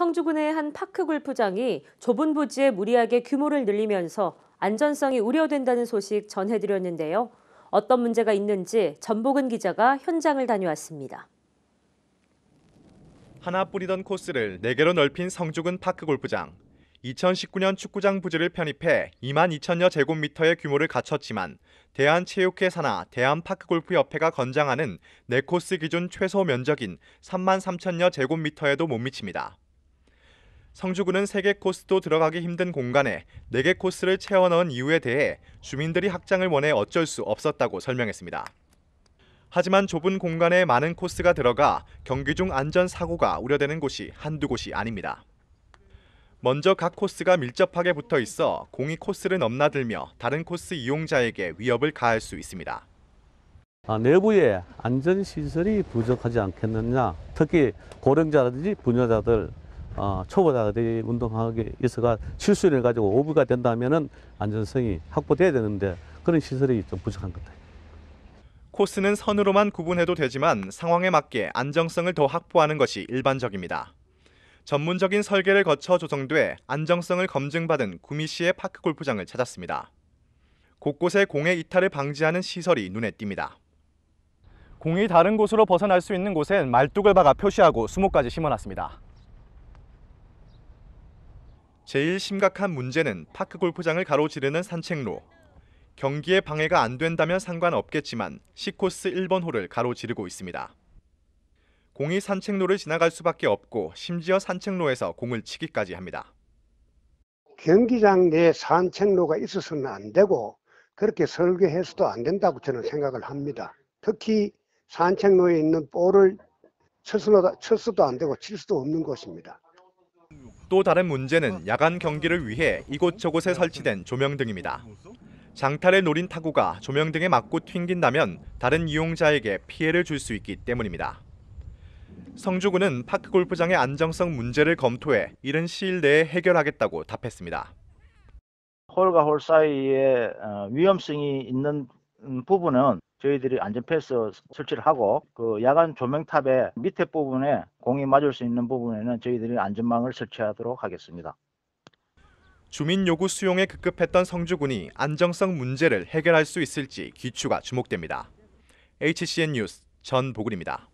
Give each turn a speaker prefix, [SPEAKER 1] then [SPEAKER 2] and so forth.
[SPEAKER 1] 성주군의 한 파크 골프장이 좁은 부지에 무리하게 규모를 늘리면서 안전성이 우려된다는 소식 전해드렸는데요. 어떤 문제가 있는지 전복은 기자가 현장을 다녀왔습니다. 하나 뿌리던 코스를 4개로 넓힌 성주군 파크 골프장. 2019년 축구장 부지를 편입해 2만 2천여 제곱미터의 규모를 갖췄지만 대한체육회 산하 대한파크골프협회가 건장하는 네코스 기준 최소 면적인 3만 3천여 제곱미터에도 못 미칩니다. 성주구는 3개 코스도 들어가기 힘든 공간에 4개 코스를 채워 넣은 이유에 대해 주민들이 확장을 원해 어쩔 수 없었다고 설명했습니다. 하지만 좁은 공간에 많은 코스가 들어가 경기 중 안전 사고가 우려되는 곳이 한두 곳이 아닙니다. 먼저 각 코스가 밀접하게 붙어 있어 공이 코스를 넘나들며 다른 코스 이용자에게 위협을 가할 수 있습니다.
[SPEAKER 2] 아, 내부에 안전시설이 부족하지 않겠느냐 특히 고령자라든지 부녀자들 어, 초보자들이 운동하기 있어가 실수를 가지고 오부가 된다면은 안전성이 확보돼야 되는데 그런 시설이 좀 부족한 것 같아요. 코스는 선으로만
[SPEAKER 1] 구분해도 되지만 상황에 맞게 안정성을 더 확보하는 것이 일반적입니다. 전문적인 설계를 거쳐 조성돼 안정성을 검증받은 구미시의 파크 골프장을 찾았습니다. 곳곳에 공의 이탈을 방지하는 시설이 눈에 띕니다. 공이 다른 곳으로 벗어날 수 있는 곳엔 말뚝을 박아 표시하고 수목까지 심어놨습니다. 제일 심각한 문제는 파크 골프장을 가로지르는 산책로. 경기에 방해가 안 된다면 상관없겠지만 시코스 1번 홀을 가로지르고 있습니다. 공이 산책로를 지나갈 수밖에 없고 심지어 산책로에서 공을 치기까지 합니다.
[SPEAKER 3] 경기장 내 산책로가 있어서는 안 되고 그렇게 설계해서도 안 된다고 저는 생각을 합니다. 특히 산책로에 있는 볼을 쳐어도도안 되고 칠 수도 없는 것입니다.
[SPEAKER 1] 또 다른 문제는 어? 야간 경기를 위해 이곳저곳에 설치된 조명 등입니다. 장탈의 노린 타구가 조명 등에 맞고 튕긴다면 다른 이용자에게 피해를 줄 수 있기 때문입니다. 성주구는 파크 골프장의 안정성 문제를 검토해 이른 시일 내에 해결하겠다고 답했습니다.
[SPEAKER 3] 홀과 홀
[SPEAKER 2] 사이에 어, 위험성이 있는 부분은 저희들이 안전패스 설치를 하고 그 야간 조명탑의 밑에 부분에 공이 맞을 수 있는 부분에는 저희들이 안전망을 설치하도록 하겠습니다.
[SPEAKER 1] 주민 요구 수용에 급급했던 성주군이 안정성 문제를 해결할 수 있을지 기추가 주목됩니다. HCN 뉴스
[SPEAKER 3] 전보근입니다.